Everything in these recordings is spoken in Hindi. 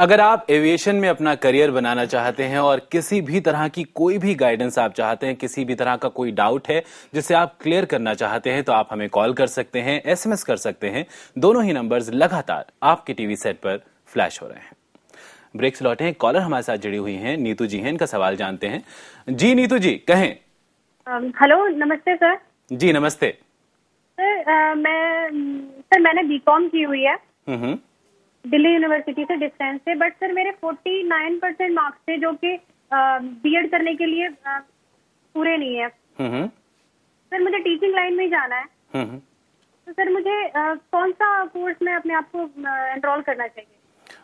अगर आप एविएशन में अपना करियर बनाना चाहते हैं और किसी भी तरह की कोई भी गाइडेंस आप चाहते हैं किसी भी तरह का कोई डाउट है जिसे आप क्लियर करना चाहते हैं तो आप हमें कॉल कर सकते हैं एसएमएस कर सकते हैं दोनों ही नंबर्स लगातार आपके टीवी सेट पर फ्लैश हो रहे हैं ब्रेक्स लौटे हैं कॉलर हमारे साथ जुड़ी हुई है नीतू जी हैं इनका सवाल जानते हैं जी नीतू जी कहें हेलो नमस्ते सर जी नमस्ते सर मैं सर मैंने बीकॉम की हुई है हम्म, हम्म। दिल्ली यूनिवर्सिटी से डिस्टेंस थे बट सर मेरे 49 परसेंट मार्क्स थे जो कि बीएड करने के लिए पूरे नहीं है सर हम्म, हम्म। मुझे टीचिंग लाइन में ही जाना है हम्म, तो सर मुझे कौन सा कोर्स में अपने आप को एनरोल करना चाहिए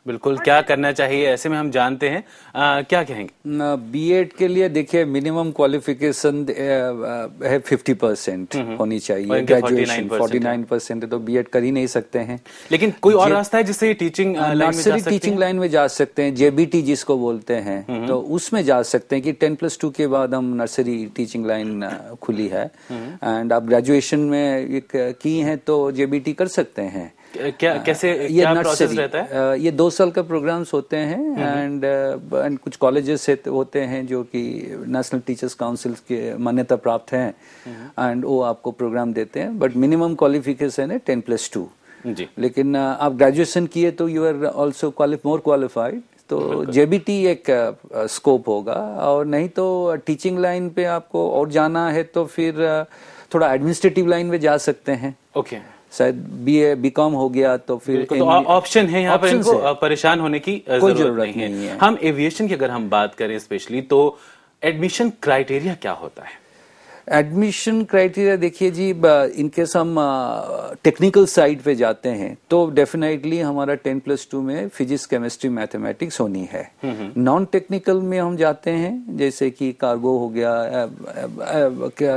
बिल्कुल क्या करना चाहिए ऐसे में हम जानते हैं आ, क्या कहेंगे बी एड के लिए देखिए मिनिमम क्वालिफिकेशन है फिफ्टी हम्म, परसेंट हम्म। होनी चाहिए ग्रेजुएशन फोर्टी नाइन परसेंट है तो एड कर ही नहीं सकते हैं लेकिन कोई और रास्ता है जिससे टीचिंग नर्सरी टीचिंग लाइन में जा सकते हैं जेबीटी जिसको बोलते हैं हम्म, तो उसमें जा सकते हैं कि टेन प्लस टू के बाद हम नर्सरी टीचिंग लाइन खुली है एंड आप ग्रेजुएशन में की हैं तो जेबीटी कर सकते हैं क्या uh, कैसे ये क्या प्रोसेस रहता है uh, ये दो साल का प्रोग्राम्स होते हैं and hmm, and hmm. uh, कुछ कॉलेजेस तो होते हैं जो कि नेशनल टीचर्स काउंसिल के मान्यता प्राप्त हैं एंड हम्म। वो आपको प्रोग्राम देते हैं बट मिनिमम क्वालिफिकेशन है टेन प्लस टू जी लेकिन आप ग्रेजुएशन किए तो you are also more qualified तो जेबीटी एक स्कोप होगा और नहीं तो टीचिंग लाइन पे आपको और जाना है तो फिर थोड़ा एडमिनिस्ट्रेटिव लाइन में जा सकते हैं ओके okay. शायद बी ए बी कॉम हो गया तो फिर ऑप्शन तो है यहाँ पर इनको परेशान होने की कोई जरूरत नहीं है हम एविएशन की अगर हम बात करें स्पेशली तो एडमिशन क्राइटेरिया क्या होता है एडमिशन क्राइटेरिया देखिए जी इनकेस हम टेक्निकल साइड पे जाते हैं तो डेफिनेटली हमारा टेन प्लस टू में फिजिक्स केमिस्ट्री मैथमेटिक्स होनी है नॉन टेक्निकल में हम जाते हैं जैसे कि कार्गो हो गया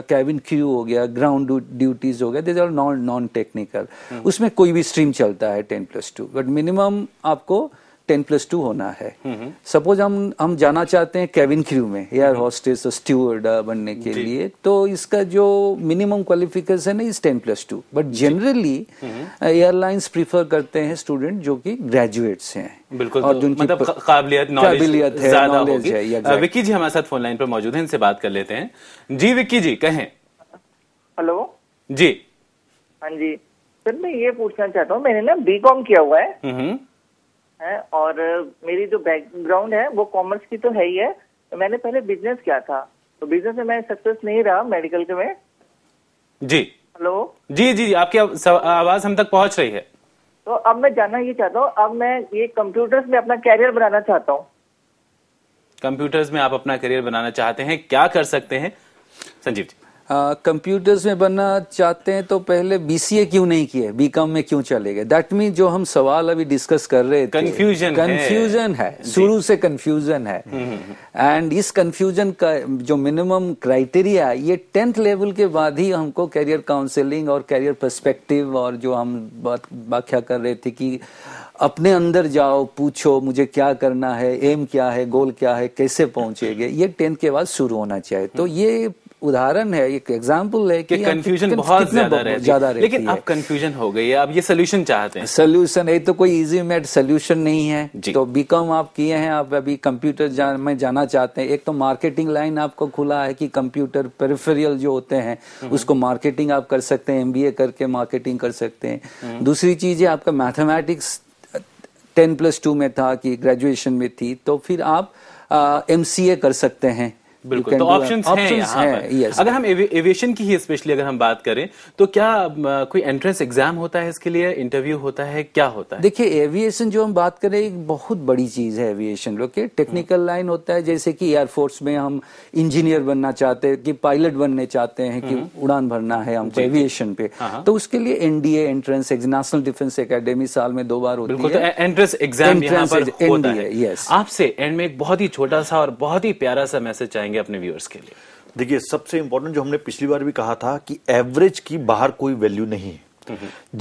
कैबिन क्यू हो गया ग्राउंड ड्यूटीज हो गया these are non non technical उसमें कोई भी स्ट्रीम चलता है ten plus two but minimum आपको टेन प्लस टू होना है सपोज हम हम जाना चाहते हैं कैबिन क्रू में एयर हॉस्टेस और बनने के लिए तो इसका जो मिनिमम क्वालिफिकेशन है is ten plus two but generally airlines prefer करते हैं स्टूडेंट जो कि ग्रेजुएट्स हैं बिल्कुल और तो, मतलब काबिलियत काबिलियत है नॉलेज है विक्की जी हमारे साथ फोन लाइन पर मौजूद है इनसे बात कर लेते हैं जी विक्की जी कहें हेलो जी हाँ जी सर मैं ये पूछना चाहता हूँ मैंने ना बीकॉम किया हुआ है है और मेरी जो बैकग्राउंड है वो कॉमर्स की तो है ही है मैंने पहले बिजनेस किया था तो बिजनेस में मैं सक्सेस नहीं रहा मेडिकल के में जी हेलो जी जी आपकी आवाज हम तक पहुंच रही है तो अब मैं जानना ये चाहता हूँ अब मैं ये कंप्यूटर्स में अपना कैरियर बनाना चाहता हूँ कंप्यूटर्स में आप अपना करियर बनाना चाहते हैं क्या कर सकते हैं संजीव जी कंप्यूटर्स में बनना चाहते हैं तो पहले बीसीए क्यों नहीं किए बीकॉम में क्यों चले गए दैट मीन जो हम सवाल अभी डिस्कस कर रहे थे कंफ्यूजन कंफ्यूजन है, है। शुरू से कंफ्यूजन है एंड हम्म, हम्म, हम्म। इस कंफ्यूजन का जो मिनिमम क्राइटेरिया ये टेंथ लेवल के बाद ही हमको कैरियर काउंसलिंग और कैरियर परस्पेक्टिव और जो हम बात व्याख्या कर रहे थे कि अपने अंदर जाओ पूछो मुझे क्या करना है एम क्या है गोल क्या है कैसे पहुंचेगे ये टेंथ के बाद शुरू होना चाहिए तो ये उदाहरण है एक एग्जाम्पल है कि कंफ्यूजन बहुत ज्यादा ज्यादा लेकिन अब कंफ्यूजन हो गई है आप ये सोल्यूशन चाहते हैं सोल्यूशन ये तो कोई इजी मेड सोल्यूशन नहीं है तो बीकॉम आप किए हैं आप अभी कंप्यूटर में जाना चाहते हैं एक तो मार्केटिंग लाइन आपको खुला है कि कंप्यूटर पेरिफेरियल जो होते हैं हम्म। उसको मार्केटिंग आप कर सकते हैं एमबीए करके मार्केटिंग कर सकते हैं हम्म। दूसरी चीज है आपका मैथमेटिक्स टेन प्लस टू में था कि ग्रेजुएशन में थी तो फिर आप एम uh, कर सकते हैं बिल्कुल तो ऑप्शंस हैं हैं है, yes, अगर हम एविएशन की ही स्पेशली अगर हम बात करें तो क्या कोई एंट्रेंस एग्जाम होता है इसके लिए इंटरव्यू होता है क्या होता है देखिए एविएशन जो हम बात करें एक बहुत बड़ी चीज है एविएशन लोग के टेक्निकल लाइन होता है जैसे कि एयरफोर्स में हम इंजीनियर बनना चाहते हैं कि पायलट बनने चाहते हैं कि हम्म। उड़ान भरना है हमको एविएशन पे हाँ, हाँ। तो उसके लिए NDA entrance national defence academy साल में दो बार होती है एंट्रेंस एग्जाम एनडीए यस आपसे एंड में एक बहुत ही छोटा सा और बहुत ही प्यारा सा मैसेज चाहिए बताएंगे अपने व्यूअर्स के लिए देखिए सबसे इंपॉर्टेंट जो हमने पिछली बार भी कहा था कि एवरेज की बाहर कोई वैल्यू नहीं है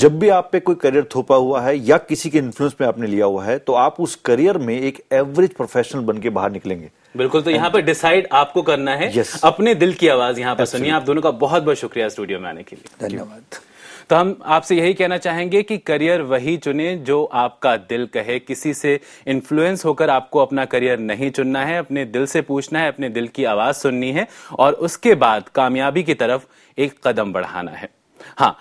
जब भी आप पे कोई करियर थोपा हुआ है या किसी के इन्फ्लुएंस में आपने लिया हुआ है तो आप उस करियर में एक एवरेज प्रोफेशनल बन के बाहर निकलेंगे बिल्कुल तो यहाँ पर डिसाइड आपको करना है yes. अपने दिल की आवाज यहाँ पर सुनिए आप दोनों का बहुत बहुत शुक्रिया स्टूडियो में आने के लिए धन्यवाद तो हम आपसे यही कहना चाहेंगे कि करियर वही चुने जो आपका दिल कहे किसी से इन्फ्लुएंस होकर आपको अपना करियर नहीं चुनना है अपने दिल से पूछना है अपने दिल की आवाज सुननी है और उसके बाद कामयाबी की तरफ एक कदम बढ़ाना है हाँ